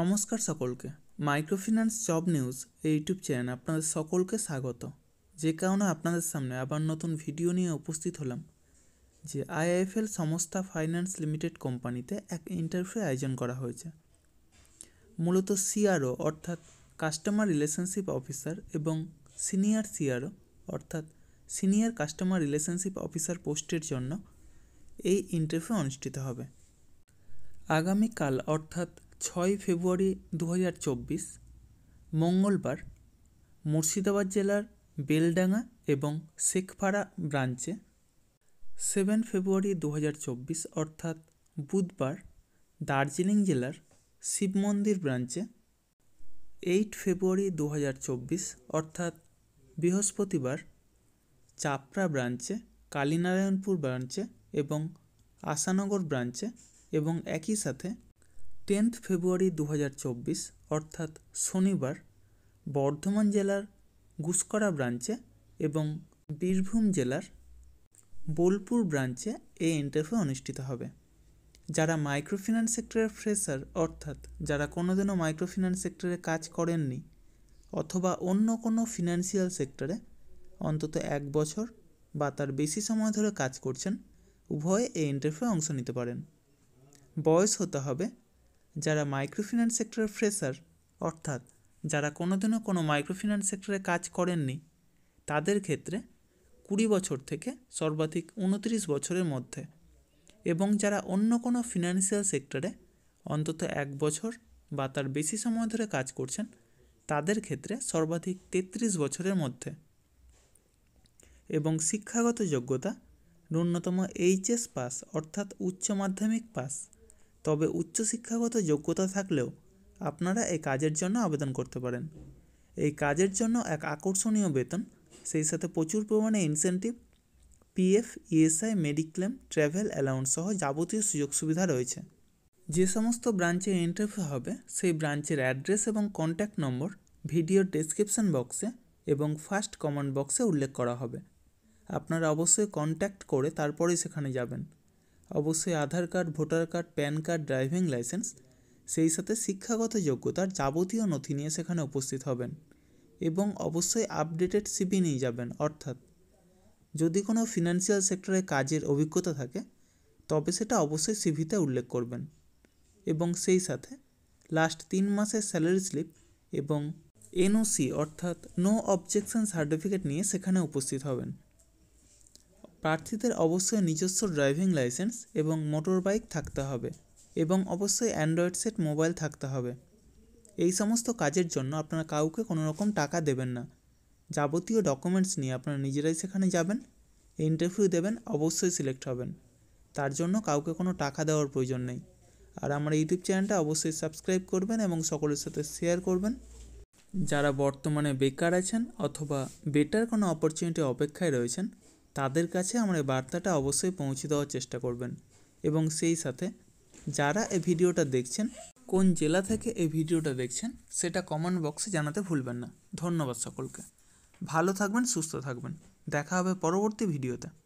নমস্কার সকলকে microfinance job news এই ইউটিউব চ্যানেল আপনাদের সকলকে স্বাগত যে কারণে আপনাদের সামনে আবার নতুন ভিডিও নিয়ে উপস্থিত হলাম যে আইআইএফএল সমস্তা ফাইন্যান্স লিমিটেড কোম্পানিতে এক ইন্টারভিউ আয়োজন করা হয়েছে মূলত সিআরও অর্থাৎ কাস্টমার রিলেশনশিপ অফিসার এবং সিনিয়র সিআরও অর্থাৎ সিনিয়র কাস্টমার রিলেশনশিপ অফিসার পোস্টের জন্য এই ইন্টারভিউ অনুষ্ঠিত হবে আগামীকাল অর্থাৎ ছয় ফেব্রুয়ারি দু মঙ্গলবার মুর্শিদাবাদ জেলার বেলডাঙ্গা এবং শেখপাড়া ব্রাঞ্চে সেভেন ফেব্রুয়ারি দু অর্থাৎ বুধবার দার্জিলিং জেলার শিব মন্দির ব্রাঞ্চে এইট ফেব্রুয়ারি দু অর্থাৎ বৃহস্পতিবার চাপড়া ব্রাঞ্চে কালীনারায়ণপুর ব্রাঞ্চে এবং আশানগর ব্রাঞ্চে এবং একই সাথে টেন্থ ফেব্রুয়ারি দু অর্থাৎ শনিবার বর্ধমান জেলার গুসকরা ব্রাঞ্চে এবং বীরভূম জেলার বোলপুর ব্রাঞ্চে এই ইন্টারভিউ অনুষ্ঠিত হবে যারা মাইক্রোফিন্যান্স সেক্টরের ফ্রেশার অর্থাৎ যারা কোনোদিনও মাইক্রোফিন্যান্স সেক্টরে কাজ করেননি অথবা অন্য কোনো ফিনান্সিয়াল সেক্টরে অন্তত এক বছর বা তার বেশি সময় ধরে কাজ করছেন উভয়ে এই ইন্টারভিউ অংশ নিতে পারেন বয়স হতে হবে যারা মাইক্রোফিন্যান্স সেক্টরের ফ্রেশার অর্থাৎ যারা কোনোদিনও কোনো মাইক্রোফিন্যান্স সেক্টরে কাজ করেননি তাদের ক্ষেত্রে কুড়ি বছর থেকে সর্বাধিক উনত্রিশ বছরের মধ্যে এবং যারা অন্য কোনো ফিনান্সিয়াল সেক্টরে অন্তত এক বছর বা তার বেশি সময় ধরে কাজ করছেন তাদের ক্ষেত্রে সর্বাধিক তেত্রিশ বছরের মধ্যে এবং শিক্ষাগত যোগ্যতা ন্যূনতম এইচএস পাস অর্থাৎ উচ্চ মাধ্যমিক পাস তবে উচ্চশিক্ষাগত যোগ্যতা থাকলেও আপনারা এই কাজের জন্য আবেদন করতে পারেন এই কাজের জন্য এক আকর্ষণীয় বেতন সেই সাথে প্রচুর পরিমাণে incentive PF ESI mediclaim travel allowance সহ যাবতীয় সুযোগ সুবিধা রয়েছে যে সমস্ত ব্রাঞ্চে ইন্টারভিউ হবে সেই ব্রাঞ্চের অ্যাড্রেস এবং কন্ট্যাক্ট নম্বর ভিডিওর ডেসক্রিপশন বক্সে এবং ফার্স্ট কমেন্ট বক্সে উল্লেখ করা হবে আপনারা অবশ্যই কন্ট্যাক্ট করে তারপরেই সেখানে যাবেন অবশ্যই Aadhaar card voter card PAN card driving licence সেই সাথে শিক্ষাগত যোগ্যতার যাবতীয় নথি নিয়ে সেখানে উপস্থিত হবেন এবং অবশ্যই আপডেটেড সিবি নিয়ে যাবেন অর্থাৎ যদি কোনো ফিনান্সিয়াল সেক্টরে কাজের অভিজ্ঞতা থাকে তবে সেটা অবশ্যই সিভিতে উল্লেখ করবেন এবং সেই সাথে লাস্ট তিন মাসের স্যালারি স্লিপ এবং এনওসি অর্থাৎ নো অবজেকশন সার্টিফিকেট নিয়ে সেখানে উপস্থিত হবেন প্রার্থীদের অবশ্যই নিজস্ব ড্রাইভিং লাইসেন্স এবং মোটর বাইক থাকতে হবে এবং অবশ্যই অ্যান্ড্রয়েড সেট মোবাইল থাকতে হবে এই সমস্ত কাজের জন্য আপনারা কাউকে কোনো রকম টাকা দেবেন না যাবতীয় ডকুমেন্টস নিয়ে আপনারা নিজেরাই সেখানে যাবেন ইন্টারভিউ দেবেন অবশ্যই সিলেক্ট হবেন তার জন্য কাউকে কোনো টাকা দেওয়ার প্রয়োজন নেই আর আমার ইউটিউব চ্যানেলটা অবশ্যই সাবস্ক্রাইব করবেন এবং সকলের সাথে শেয়ার করবেন যারা বর্তমানে বেকার আছেন অথবা বেটার কোনো অপরচুনিটি অপেক্ষায় রয়েছেন তাদের কাছে আমার এই বার্তাটা অবশ্যই পৌঁছে দেওয়ার চেষ্টা করবেন এবং সেই সাথে যারা এই ভিডিওটা দেখছেন কোন জেলা থেকে এই ভিডিওটা দেখছেন সেটা কমেন্ট বক্সে জানাতে ভুলবেন না ধন্যবাদ সকলকে ভালো থাকবেন সুস্থ থাকবেন দেখা হবে পরবর্তী ভিডিওতে